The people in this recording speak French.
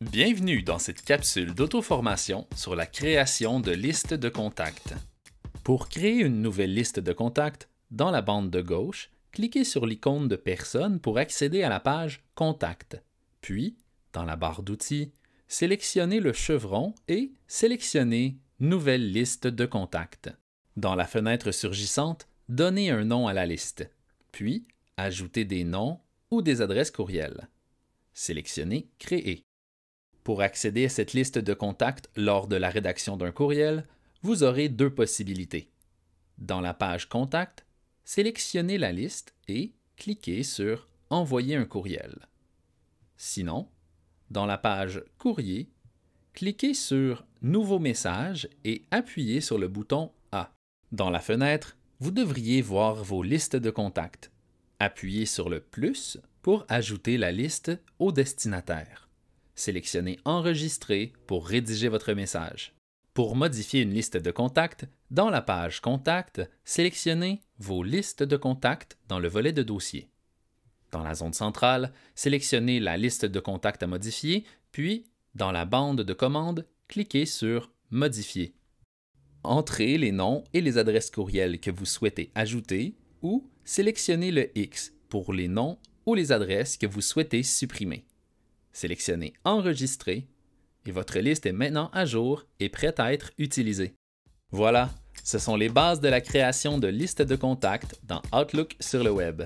Bienvenue dans cette capsule d'auto-formation sur la création de listes de contacts. Pour créer une nouvelle liste de contacts, dans la bande de gauche, cliquez sur l'icône de Personnes » pour accéder à la page Contacts. Puis, dans la barre d'outils, sélectionnez le chevron et sélectionnez Nouvelle liste de contacts. Dans la fenêtre surgissante, donnez un nom à la liste. Puis, ajoutez des noms ou des adresses courriel. Sélectionnez Créer. Pour accéder à cette liste de contacts lors de la rédaction d'un courriel, vous aurez deux possibilités. Dans la page Contacts, sélectionnez la liste et cliquez sur Envoyer un courriel. Sinon, dans la page Courrier, cliquez sur Nouveau message et appuyez sur le bouton A. Dans la fenêtre, vous devriez voir vos listes de contacts. Appuyez sur le plus pour ajouter la liste au destinataire sélectionnez Enregistrer pour rédiger votre message. Pour modifier une liste de contacts, dans la page Contacts, sélectionnez vos listes de contacts dans le volet de dossier. Dans la zone centrale, sélectionnez la liste de contacts à modifier, puis, dans la bande de commande, cliquez sur Modifier. Entrez les noms et les adresses courriel que vous souhaitez ajouter ou sélectionnez le X pour les noms ou les adresses que vous souhaitez supprimer. Sélectionnez Enregistrer et votre liste est maintenant à jour et prête à être utilisée. Voilà, ce sont les bases de la création de listes de contacts dans Outlook sur le web.